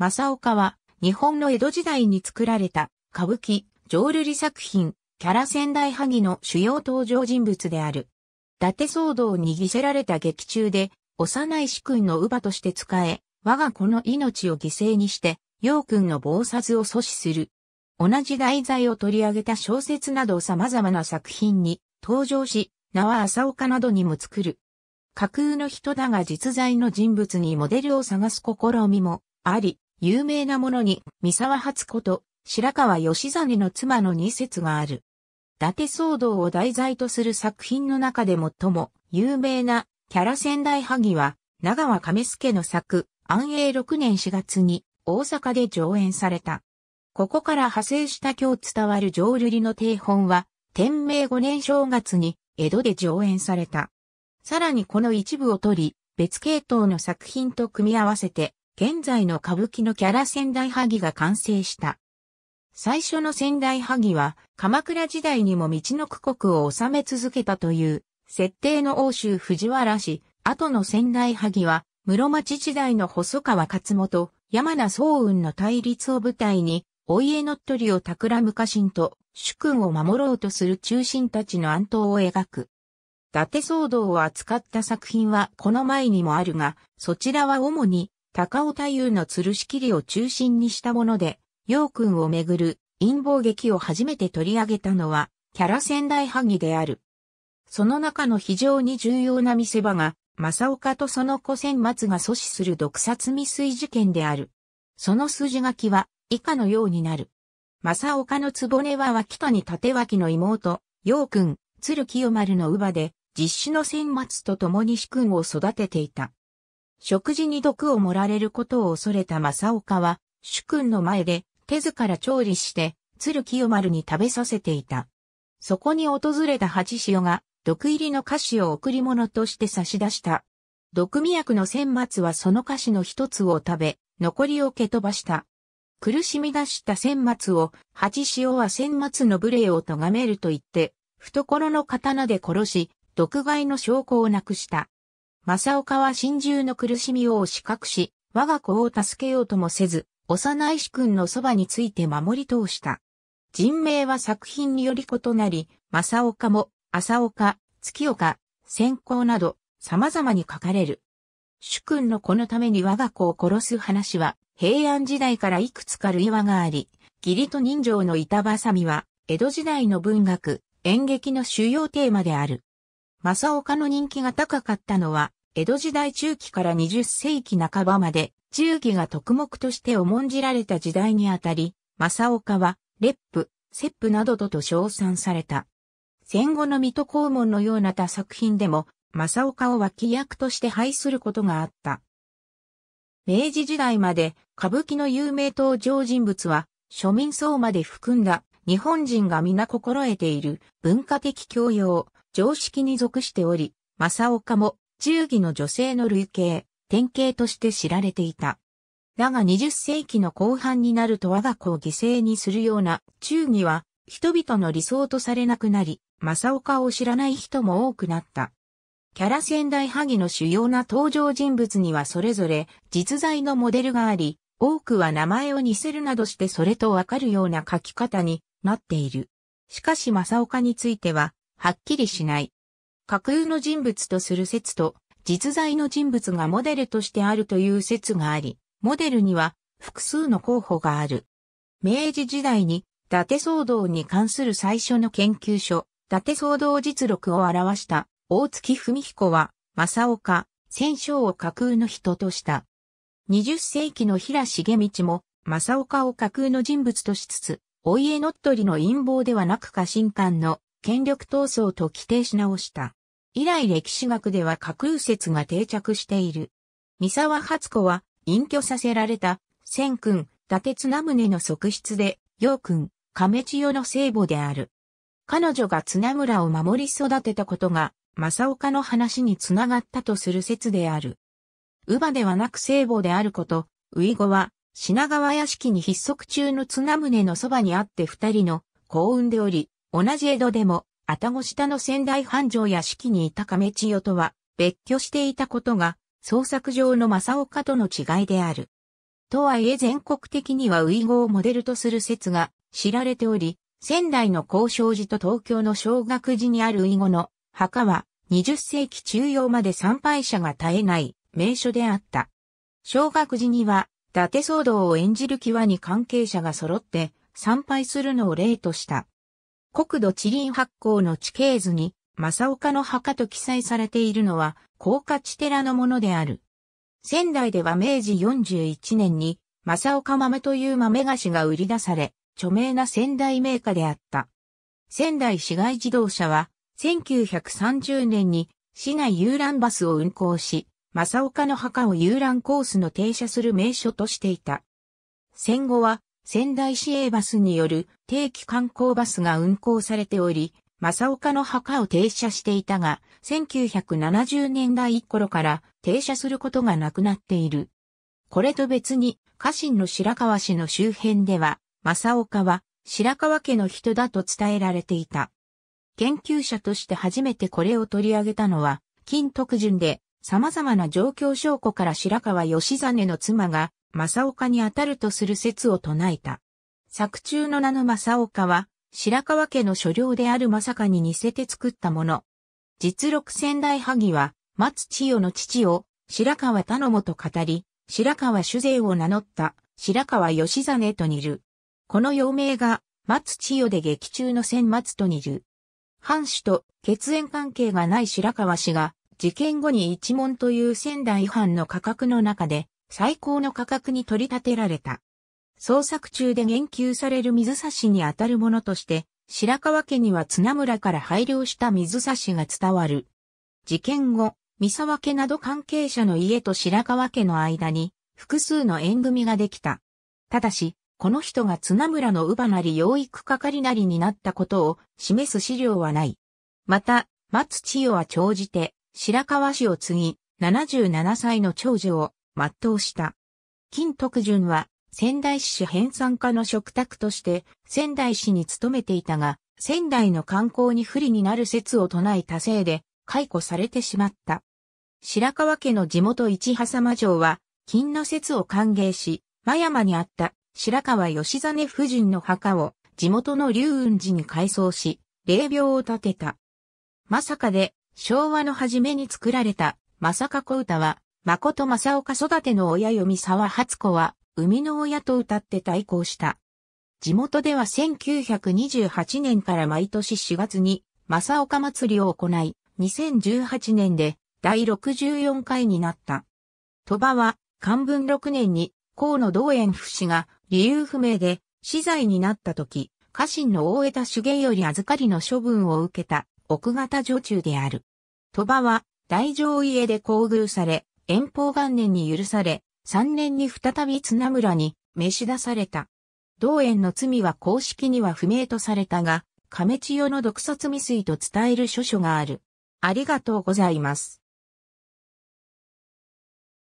正岡は、日本の江戸時代に作られた、歌舞伎、浄瑠璃作品、キャラ仙台萩の主要登場人物である。伊達騒動に犠牲られた劇中で、幼い主君の乳母として使え、我が子の命を犠牲にして、陽君の暴殺を阻止する。同じ題材を取り上げた小説など様々な作品に登場し、名は朝岡などにも作る。架空の人だが実在の人物にモデルを探す試みもあり、有名なものに、三沢初子と白川義実の妻の二説がある。伊達騒動を題材とする作品の中で最も有名なキャラ仙台萩は、長和亀助の作、安永6年4月に大阪で上演された。ここから派生した今日伝わる浄瑠璃の定本は、天明5年正月に江戸で上演された。さらにこの一部を取り、別系統の作品と組み合わせて、現在の歌舞伎のキャラ仙台萩が完成した。最初の仙台萩は、鎌倉時代にも道の区国を治め続けたという、設定の欧州藤原氏、後の仙台萩は、室町時代の細川勝本、山名総雲の対立を舞台に、お家乗っ取りを企む家臣と、主君を守ろうとする中心たちの暗闘を描く。伊達騒動を扱った作品はこの前にもあるが、そちらは主に高尾太夫の吊るし切りを中心にしたもので、陽君をめぐる陰謀劇を初めて取り上げたのは、キャラ仙台萩である。その中の非常に重要な見せ場が、正岡とその子千松が阻止する毒殺未遂事件である。その筋書きは、以下のようになる。正岡の局は脇谷立脇の妹、陽君、鶴清丸の乳母で、実子の千松と共に主君を育てていた。食事に毒を盛られることを恐れた正岡は、主君の前で手ずから調理して、鶴清丸に食べさせていた。そこに訪れた八潮が、毒入りの菓子を贈り物として差し出した。毒味薬の千末はその菓子の一つを食べ、残りを蹴飛ばした。苦しみ出した千末を、八潮は千末の無礼を咎めると言って、懐の刀で殺し、毒害の証拠をなくした。正岡は心中の苦しみを押し隠し、我が子を助けようともせず、幼い主君のそばについて守り通した。人名は作品により異なり、正岡も、浅岡、月岡、先行など、様々に書かれる。主君の子のために我が子を殺す話は、平安時代からいくつか類話があり、義理と人情の板挟みは、江戸時代の文学、演劇の主要テーマである。正岡の人気が高かったのは、江戸時代中期から20世紀半ばまで、忠義が特目として重んじられた時代にあたり、正岡は、プ、セップなどとと称賛された。戦後の水戸黄門のような他作品でも、正岡を脇役として配することがあった。明治時代まで歌舞伎の有名登場人物は庶民層まで含んだ日本人が皆心得ている文化的教養、常識に属しており、正岡も忠義の女性の類型、典型として知られていた。だが20世紀の後半になると我が子を犠牲にするような忠義は人々の理想とされなくなり、正岡を知らない人も多くなった。キャラ仙台萩の主要な登場人物にはそれぞれ実在のモデルがあり、多くは名前を似せるなどしてそれとわかるような書き方になっている。しかし正岡については、はっきりしない。架空の人物とする説と、実在の人物がモデルとしてあるという説があり、モデルには複数の候補がある。明治時代に、伊達騒動に関する最初の研究所、伊達騒動実録を表した大月文彦は、正岡、戦勝を架空の人とした。20世紀の平重道も、正岡を架空の人物としつつ、お家乗っ取りの陰謀ではなく家臣官の権力闘争と規定し直した。以来歴史学では架空説が定着している。三沢初子は隠居させられた、千君、伊達綱宗の側室で、陽君、亀千代の聖母である。彼女が綱村を守り育てたことが、正岡の話につながったとする説である。乳母ではなく聖母であること、ウゴは、品川屋敷に筆足中の綱宗のそばにあって二人の幸運でおり、同じ江戸でも、あたご下の仙台繁盛屋敷にいた亀千代とは別居していたことが、創作上の正岡との違いである。とはいえ全国的には遺語をモデルとする説が知られており、仙台の高渉寺と東京の小学寺にある遺語の墓は20世紀中央まで参拝者が絶えない名所であった。小学寺には伊達騒動を演じる際に関係者が揃って参拝するのを例とした国土地林発行の地形図に、正岡の墓と記載されているのは、高価地寺のものである。仙台では明治41年に、正岡豆という豆菓子が売り出され、著名な仙台名家であった。仙台市街自動車は、1930年に市内遊覧バスを運行し、正岡の墓を遊覧コースの停車する名所としていた。戦後は仙台市営バスによる定期観光バスが運行されており、正岡の墓を停車していたが、1970年代頃から停車することがなくなっている。これと別に、家臣の白川市の周辺では、正岡は白川家の人だと伝えられていた。研究者として初めてこれを取り上げたのは、金徳順で様々な状況証拠から白川義実の妻が正岡にあたるとする説を唱えた。作中の名の正岡は、白川家の所領である正かに似せて作ったもの。実録仙台萩は、松千代の父を、白川頼母と語り、白川主税を名乗った白川義実と似る。この幼名が松千代で劇中の千松と似る。藩主と血縁関係がない白川氏が事件後に一門という仙台藩の価格の中で最高の価格に取り立てられた。創作中で言及される水差しにあたるものとして、白川家には綱村から配慮した水差しが伝わる。事件後、三沢家など関係者の家と白川家の間に複数の縁組ができた。ただし、この人が綱村の乳母なり養育係なりになったことを示す資料はない。また、松千代は長じて、白川氏を継ぎ、77歳の長女を全うした。金徳順は、仙台市編纂家の食卓として仙台市に勤めていたが、仙台の観光に不利になる説を唱えたせいで、解雇されてしまった。白川家の地元市狭間城は、金の説を歓迎し、真山にあった白川義実夫人の墓を地元の龍雲寺に改装し、霊廟を建てた。まさかで、昭和の初めに作られた、まさか小歌は、誠正岡育ての親読沢初子は、生みの親と歌って対抗した。地元では1928年から毎年4月に、正岡祭りを行い、2018年で第64回になった。鳥羽は、漢文6年に、河野道園不死が理由不明で死罪になった時、家臣の大江田主芸より預かりの処分を受けた奥方女中である。鳥羽は、大上家で厚遇され、遠方元年に許され、3年に再び綱村に召し出された。同園の罪は公式には不明とされたが、亀千代の毒殺未遂と伝える書書がある。ありがとうございます。